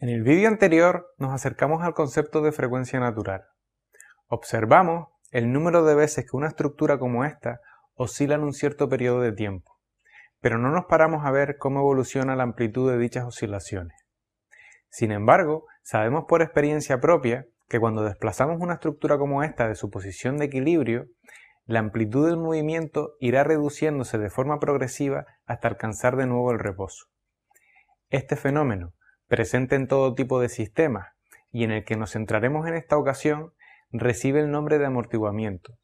En el vídeo anterior nos acercamos al concepto de frecuencia natural. Observamos el número de veces que una estructura como esta oscila en un cierto periodo de tiempo, pero no nos paramos a ver cómo evoluciona la amplitud de dichas oscilaciones. Sin embargo, sabemos por experiencia propia que cuando desplazamos una estructura como esta de su posición de equilibrio, la amplitud del movimiento irá reduciéndose de forma progresiva hasta alcanzar de nuevo el reposo. Este fenómeno, presente en todo tipo de sistemas y en el que nos centraremos en esta ocasión, recibe el nombre de amortiguamiento,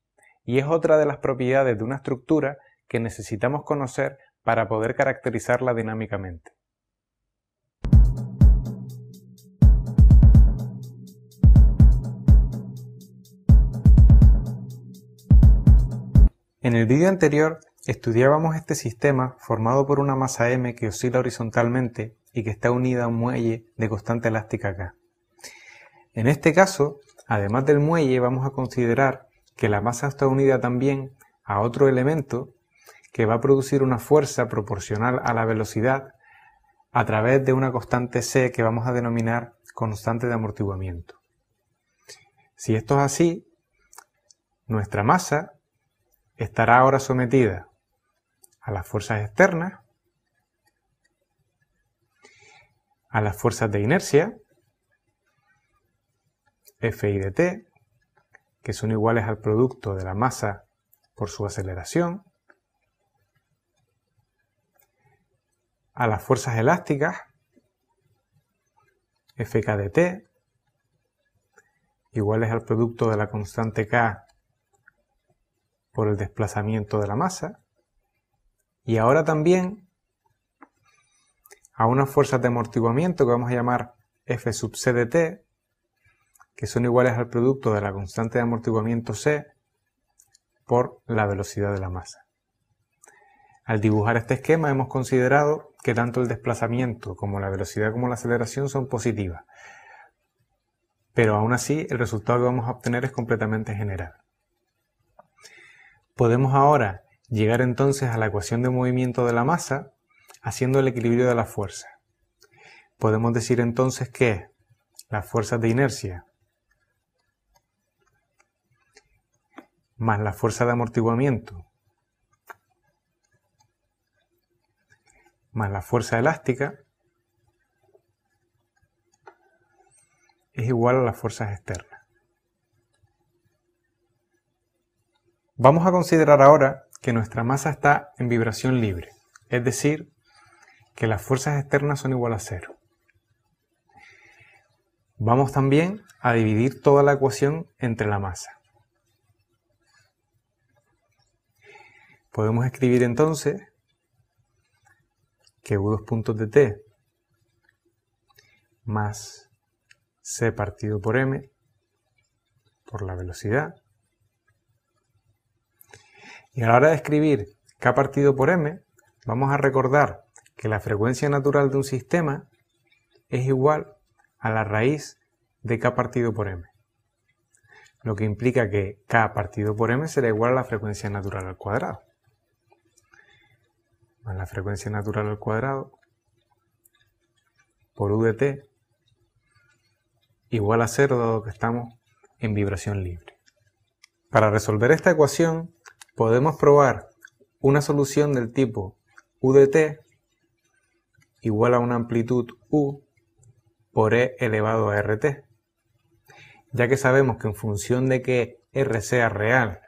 y es otra de las propiedades de una estructura que necesitamos conocer para poder caracterizarla dinámicamente. En el vídeo anterior Estudiábamos este sistema formado por una masa M que oscila horizontalmente y que está unida a un muelle de constante elástica K. En este caso, además del muelle, vamos a considerar que la masa está unida también a otro elemento que va a producir una fuerza proporcional a la velocidad a través de una constante C que vamos a denominar constante de amortiguamiento. Si esto es así, nuestra masa estará ahora sometida a las fuerzas externas, a las fuerzas de inercia, F y de T, que son iguales al producto de la masa por su aceleración, a las fuerzas elásticas, Fk de T, iguales al producto de la constante K por el desplazamiento de la masa, y ahora también a unas fuerzas de amortiguamiento que vamos a llamar F sub C de T, que son iguales al producto de la constante de amortiguamiento C por la velocidad de la masa. Al dibujar este esquema hemos considerado que tanto el desplazamiento como la velocidad como la aceleración son positivas, pero aún así el resultado que vamos a obtener es completamente general. Podemos ahora Llegar entonces a la ecuación de movimiento de la masa haciendo el equilibrio de la fuerza. Podemos decir entonces que las fuerzas de inercia más la fuerza de amortiguamiento más la fuerza elástica es igual a las fuerzas externas. Vamos a considerar ahora que nuestra masa está en vibración libre, es decir, que las fuerzas externas son igual a cero. Vamos también a dividir toda la ecuación entre la masa. Podemos escribir entonces que u dos puntos de t más c partido por m por la velocidad y a la hora de escribir K partido por M, vamos a recordar que la frecuencia natural de un sistema es igual a la raíz de K partido por M. Lo que implica que K partido por M será igual a la frecuencia natural al cuadrado. la frecuencia natural al cuadrado por vt igual a 0 dado que estamos en vibración libre. Para resolver esta ecuación podemos probar una solución del tipo u de t igual a una amplitud u por e elevado a rt. Ya que sabemos que en función de que r sea real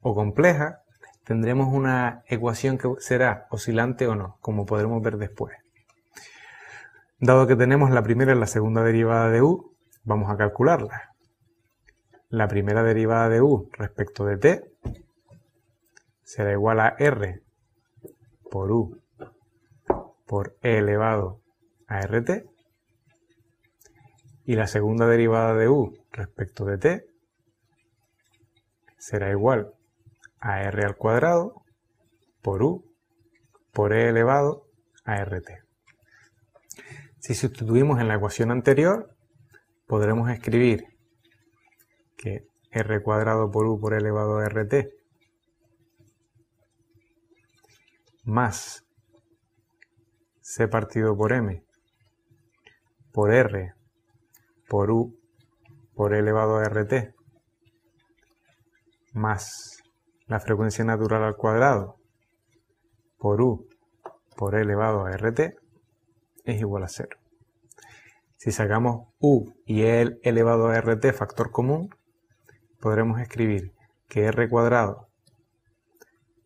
o compleja, tendremos una ecuación que será oscilante o no, como podremos ver después. Dado que tenemos la primera y la segunda derivada de u, vamos a calcularla. La primera derivada de u respecto de t será igual a R por U por E elevado a RT y la segunda derivada de U respecto de T será igual a R al cuadrado por U por E elevado a RT. Si sustituimos en la ecuación anterior, podremos escribir que R cuadrado por U por E elevado a RT más C partido por M, por R, por U, por elevado a RT, más la frecuencia natural al cuadrado, por U, por elevado a RT, es igual a cero. Si sacamos U y el elevado a RT factor común, podremos escribir que R cuadrado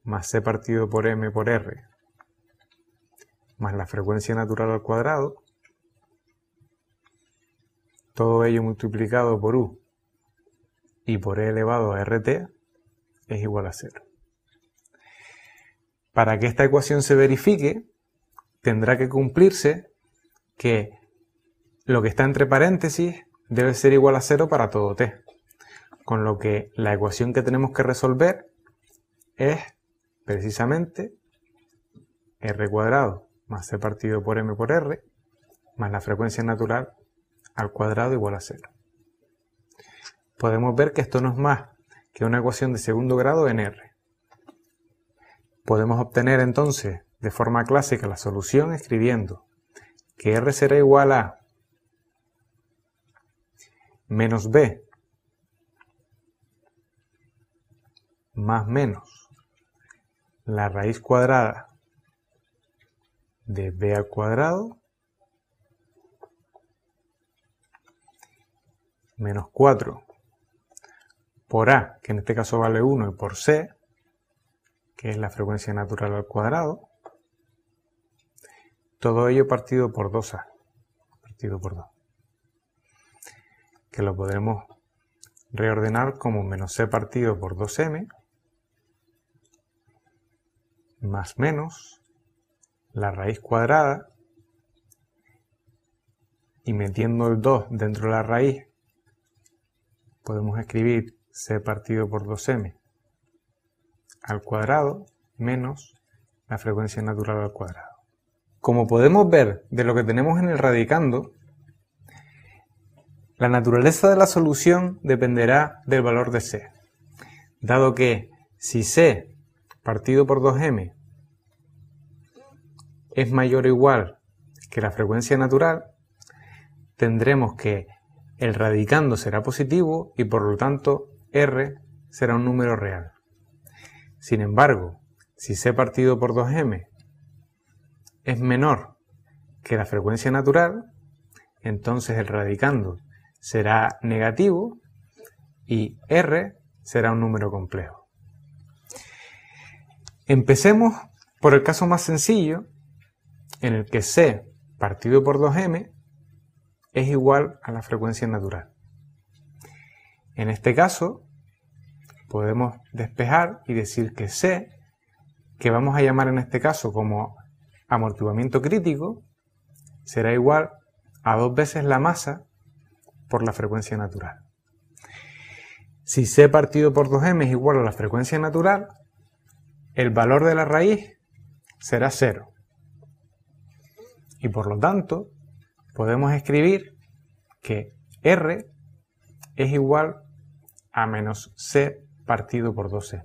más c partido por m por r, más la frecuencia natural al cuadrado, todo ello multiplicado por u y por e elevado a rt es igual a cero. Para que esta ecuación se verifique, tendrá que cumplirse que lo que está entre paréntesis debe ser igual a cero para todo t. Con lo que la ecuación que tenemos que resolver es precisamente r cuadrado más c partido por m por r más la frecuencia natural al cuadrado igual a cero. Podemos ver que esto no es más que una ecuación de segundo grado en r. Podemos obtener entonces de forma clásica la solución escribiendo que r será igual a menos b más menos la raíz cuadrada de b al cuadrado menos 4 por a, que en este caso vale 1, y por c, que es la frecuencia natural al cuadrado, todo ello partido por 2a, partido por 2, que lo podremos reordenar como menos c partido por 2m, más menos la raíz cuadrada y metiendo el 2 dentro de la raíz podemos escribir c partido por 2m al cuadrado menos la frecuencia natural al cuadrado. Como podemos ver de lo que tenemos en el radicando, la naturaleza de la solución dependerá del valor de c, dado que si c partido por 2m es mayor o igual que la frecuencia natural, tendremos que el radicando será positivo y por lo tanto r será un número real. Sin embargo, si c partido por 2m es menor que la frecuencia natural, entonces el radicando será negativo y r será un número complejo. Empecemos por el caso más sencillo, en el que C partido por 2m es igual a la frecuencia natural. En este caso, podemos despejar y decir que C, que vamos a llamar en este caso como amortiguamiento crítico, será igual a dos veces la masa por la frecuencia natural. Si C partido por 2m es igual a la frecuencia natural, el valor de la raíz será 0. Y por lo tanto, podemos escribir que R es igual a menos C partido por 2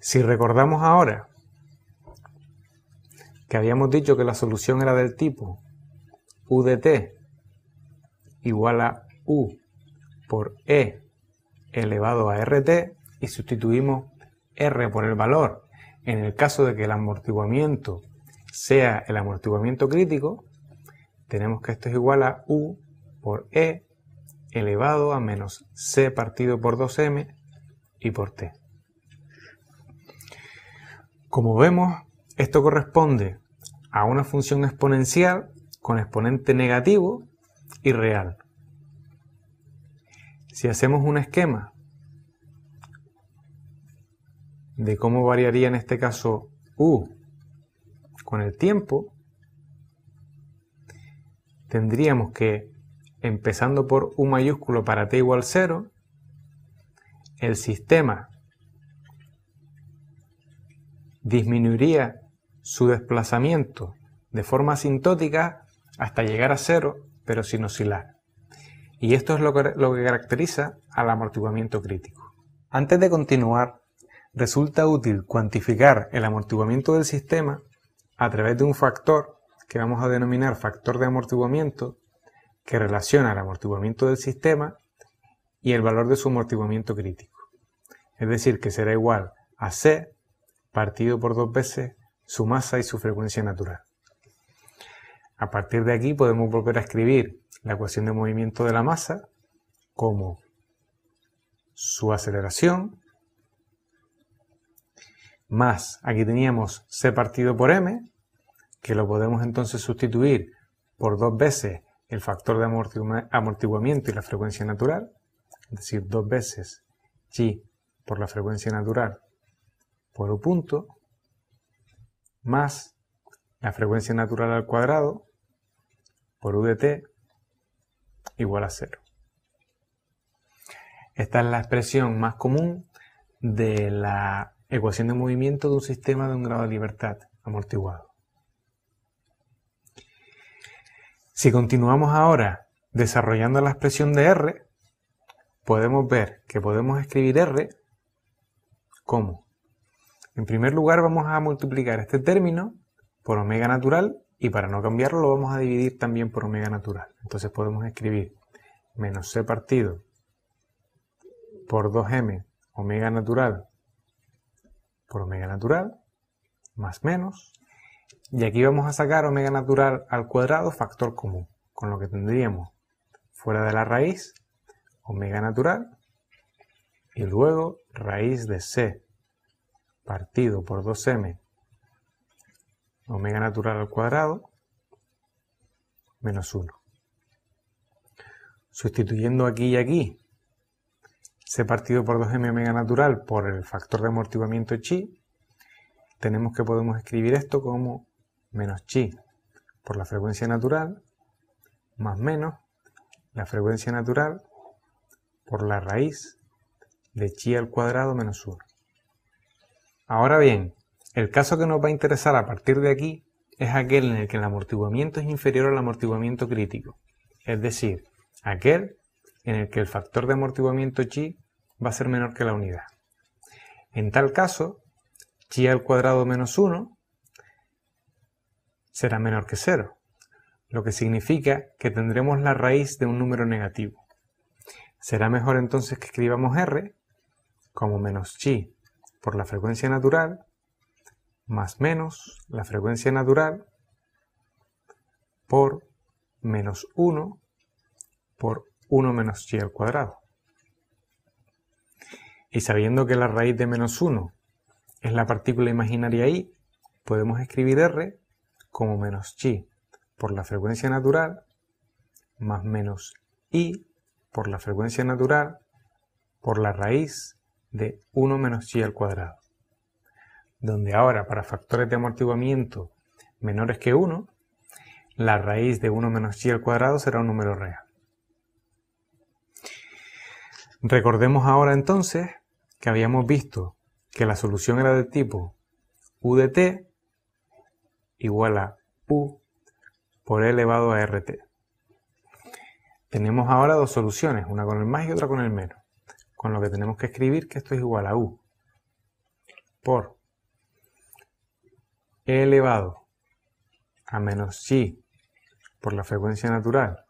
Si recordamos ahora que habíamos dicho que la solución era del tipo U T igual a U por E elevado a RT y sustituimos R por el valor. En el caso de que el amortiguamiento sea el amortiguamiento crítico, tenemos que esto es igual a U por E elevado a menos C partido por 2M y por T. Como vemos, esto corresponde a una función exponencial con exponente negativo y real. Si hacemos un esquema de cómo variaría en este caso U con el tiempo, tendríamos que, empezando por U mayúsculo para t igual 0, el sistema disminuiría su desplazamiento de forma asintótica hasta llegar a cero, pero sin oscilar. Y esto es lo que, caracteriza al amortiguamiento crítico. Antes de continuar, resulta útil cuantificar el amortiguamiento del sistema a través de un factor que vamos a denominar factor de amortiguamiento que relaciona el amortiguamiento del sistema y el valor de su amortiguamiento crítico. Es decir, que será igual a C partido por dos veces su masa y su frecuencia natural. A partir de aquí podemos volver a escribir la ecuación de movimiento de la masa como su aceleración más, aquí teníamos c partido por m, que lo podemos entonces sustituir por dos veces el factor de amortiguamiento y la frecuencia natural, es decir, dos veces chi por la frecuencia natural por un punto, más la frecuencia natural al cuadrado, por VT igual a 0. Esta es la expresión más común de la ecuación de movimiento de un sistema de un grado de libertad amortiguado. Si continuamos ahora desarrollando la expresión de R, podemos ver que podemos escribir R como, en primer lugar vamos a multiplicar este término por omega natural y para no cambiarlo lo vamos a dividir también por omega natural. Entonces podemos escribir menos c partido por 2m omega natural por omega natural más menos. Y aquí vamos a sacar omega natural al cuadrado factor común, con lo que tendríamos fuera de la raíz omega natural y luego raíz de c partido por 2m omega natural al cuadrado menos 1. Sustituyendo aquí y aquí c partido por 2m omega natural por el factor de amortiguamiento chi, tenemos que podemos escribir esto como menos chi por la frecuencia natural más menos la frecuencia natural por la raíz de chi al cuadrado menos 1. Ahora bien, el caso que nos va a interesar a partir de aquí es aquel en el que el amortiguamiento es inferior al amortiguamiento crítico, es decir, aquel en el que el factor de amortiguamiento chi va a ser menor que la unidad. En tal caso, chi al cuadrado menos 1 será menor que 0, lo que significa que tendremos la raíz de un número negativo. Será mejor entonces que escribamos r como menos chi por la frecuencia natural más menos la frecuencia natural por menos 1 por 1 menos chi al cuadrado. Y sabiendo que la raíz de menos 1 es la partícula imaginaria i, podemos escribir r como menos chi por la frecuencia natural más menos i por la frecuencia natural por la raíz de 1 menos chi al cuadrado donde ahora para factores de amortiguamiento menores que 1, la raíz de 1 menos y al cuadrado será un número real. Recordemos ahora entonces que habíamos visto que la solución era de tipo u de t igual a u por elevado a rt. Tenemos ahora dos soluciones, una con el más y otra con el menos, con lo que tenemos que escribir que esto es igual a u por elevado a menos chi por la frecuencia natural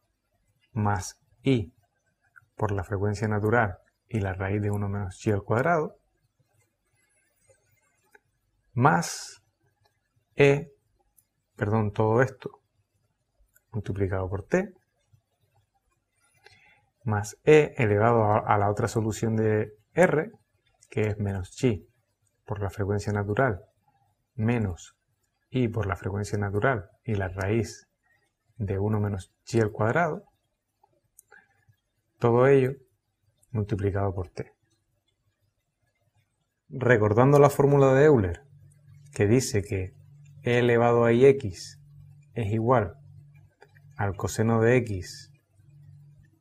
más i por la frecuencia natural y la raíz de 1 menos y al cuadrado más e, perdón, todo esto multiplicado por t más e elevado a la otra solución de r que es menos chi por la frecuencia natural menos y por la frecuencia natural y la raíz de 1 menos chi al cuadrado, todo ello multiplicado por t. Recordando la fórmula de Euler, que dice que e elevado a ix es igual al coseno de x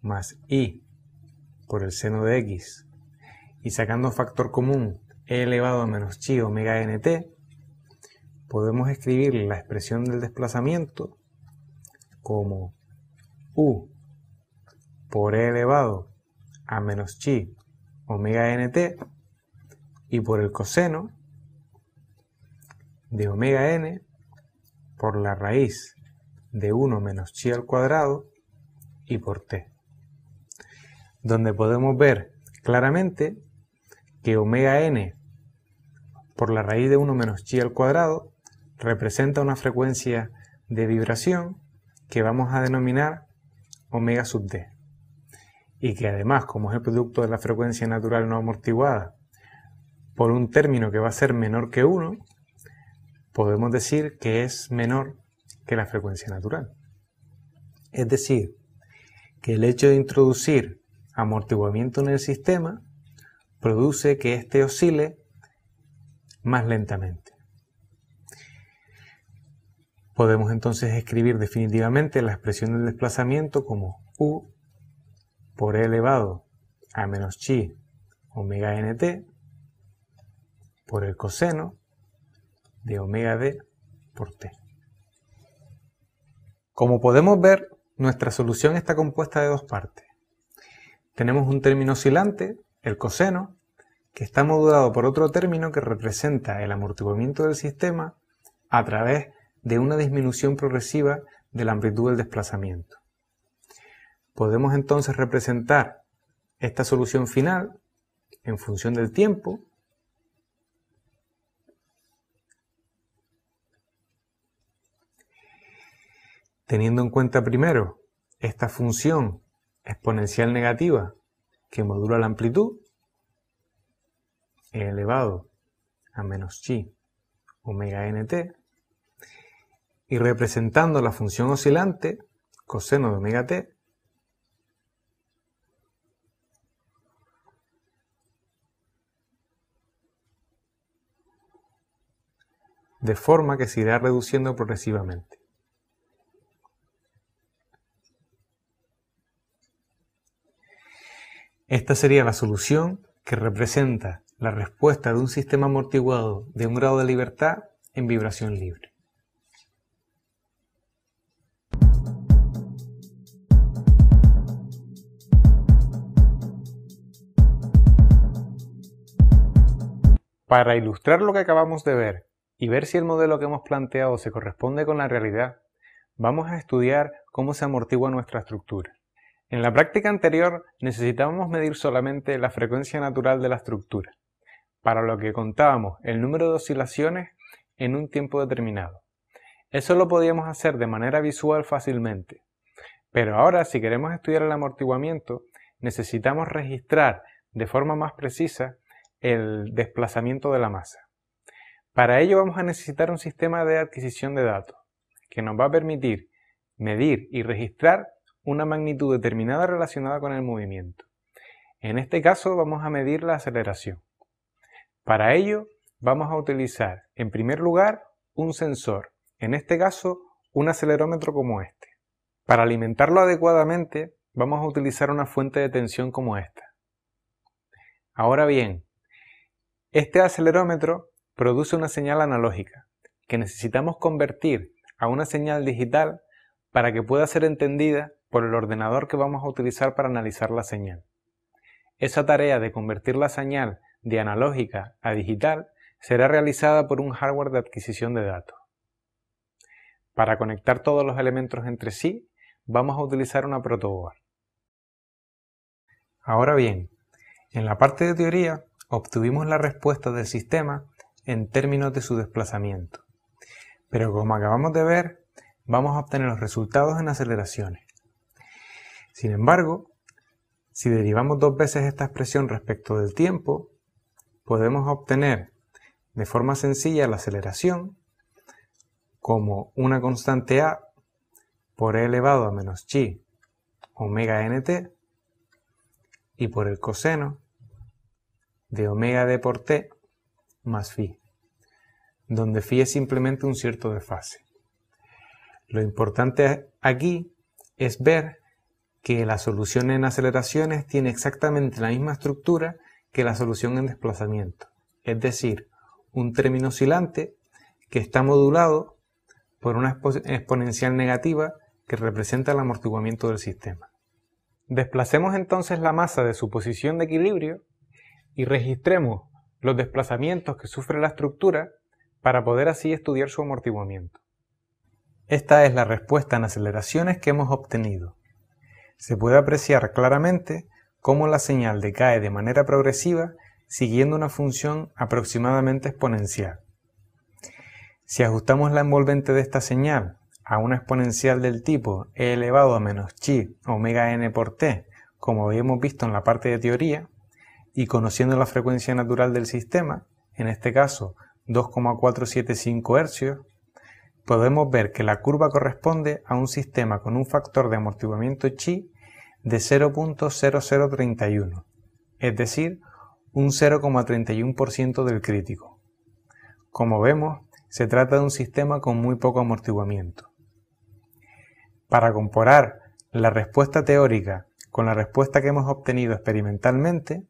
más i por el seno de x, y sacando factor común e elevado a menos chi omega nt, podemos escribir la expresión del desplazamiento como U por E elevado a menos chi omega nt y por el coseno de omega n por la raíz de 1 menos chi al cuadrado y por t. Donde podemos ver claramente que omega n por la raíz de 1 menos chi al cuadrado representa una frecuencia de vibración que vamos a denominar omega sub d. Y que además, como es el producto de la frecuencia natural no amortiguada por un término que va a ser menor que 1, podemos decir que es menor que la frecuencia natural. Es decir, que el hecho de introducir amortiguamiento en el sistema produce que éste oscile más lentamente. Podemos entonces escribir definitivamente la expresión del desplazamiento como U por E elevado a menos chi omega nt por el coseno de omega d por t. Como podemos ver, nuestra solución está compuesta de dos partes. Tenemos un término oscilante, el coseno, que está modulado por otro término que representa el amortiguamiento del sistema a través de una disminución progresiva de la amplitud del desplazamiento. Podemos entonces representar esta solución final en función del tiempo teniendo en cuenta primero esta función exponencial negativa que modula la amplitud e elevado a menos chi omega nt y representando la función oscilante, coseno de omega t, de forma que se irá reduciendo progresivamente. Esta sería la solución que representa la respuesta de un sistema amortiguado de un grado de libertad en vibración libre. Para ilustrar lo que acabamos de ver y ver si el modelo que hemos planteado se corresponde con la realidad, vamos a estudiar cómo se amortigua nuestra estructura. En la práctica anterior necesitábamos medir solamente la frecuencia natural de la estructura, para lo que contábamos el número de oscilaciones en un tiempo determinado. Eso lo podíamos hacer de manera visual fácilmente, pero ahora si queremos estudiar el amortiguamiento necesitamos registrar de forma más precisa el desplazamiento de la masa. Para ello vamos a necesitar un sistema de adquisición de datos que nos va a permitir medir y registrar una magnitud determinada relacionada con el movimiento. En este caso vamos a medir la aceleración. Para ello vamos a utilizar en primer lugar un sensor, en este caso un acelerómetro como este. Para alimentarlo adecuadamente vamos a utilizar una fuente de tensión como esta. Ahora bien, este acelerómetro produce una señal analógica que necesitamos convertir a una señal digital para que pueda ser entendida por el ordenador que vamos a utilizar para analizar la señal. Esa tarea de convertir la señal de analógica a digital será realizada por un hardware de adquisición de datos. Para conectar todos los elementos entre sí, vamos a utilizar una protoboard. Ahora bien, en la parte de teoría obtuvimos la respuesta del sistema en términos de su desplazamiento. Pero como acabamos de ver, vamos a obtener los resultados en aceleraciones. Sin embargo, si derivamos dos veces esta expresión respecto del tiempo, podemos obtener de forma sencilla la aceleración como una constante a por e elevado a menos chi omega nt y por el coseno de omega de por t más phi, donde phi es simplemente un cierto desfase. Lo importante aquí es ver que la solución en aceleraciones tiene exactamente la misma estructura que la solución en desplazamiento, es decir, un término oscilante que está modulado por una exponencial negativa que representa el amortiguamiento del sistema. Desplacemos entonces la masa de su posición de equilibrio y registremos los desplazamientos que sufre la estructura para poder así estudiar su amortiguamiento. Esta es la respuesta en aceleraciones que hemos obtenido. Se puede apreciar claramente cómo la señal decae de manera progresiva siguiendo una función aproximadamente exponencial. Si ajustamos la envolvente de esta señal a una exponencial del tipo e elevado a menos chi omega n por t, como habíamos visto en la parte de teoría, y conociendo la frecuencia natural del sistema, en este caso 2,475 Hz, podemos ver que la curva corresponde a un sistema con un factor de amortiguamiento chi de 0.0031, es decir, un 0,31% del crítico. Como vemos, se trata de un sistema con muy poco amortiguamiento. Para comparar la respuesta teórica con la respuesta que hemos obtenido experimentalmente,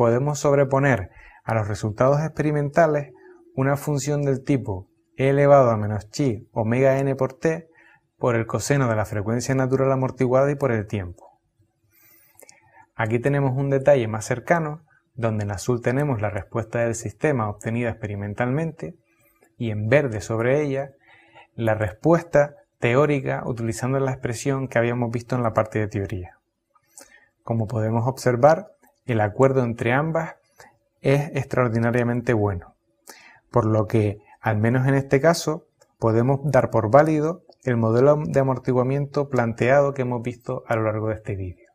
podemos sobreponer a los resultados experimentales una función del tipo e elevado a menos chi omega n por t por el coseno de la frecuencia natural amortiguada y por el tiempo. Aquí tenemos un detalle más cercano, donde en azul tenemos la respuesta del sistema obtenida experimentalmente y en verde sobre ella la respuesta teórica utilizando la expresión que habíamos visto en la parte de teoría. Como podemos observar, el acuerdo entre ambas es extraordinariamente bueno, por lo que, al menos en este caso, podemos dar por válido el modelo de amortiguamiento planteado que hemos visto a lo largo de este vídeo.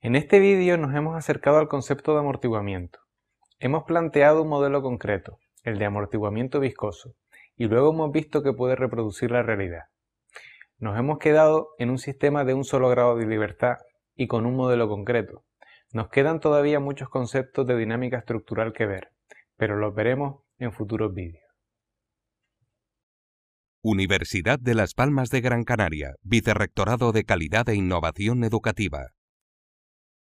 En este vídeo nos hemos acercado al concepto de amortiguamiento. Hemos planteado un modelo concreto, el de amortiguamiento viscoso, y luego hemos visto que puede reproducir la realidad. Nos hemos quedado en un sistema de un solo grado de libertad y con un modelo concreto. Nos quedan todavía muchos conceptos de dinámica estructural que ver, pero los veremos en futuros vídeos. Universidad de Las Palmas de Gran Canaria, Vicerrectorado de Calidad e Innovación Educativa.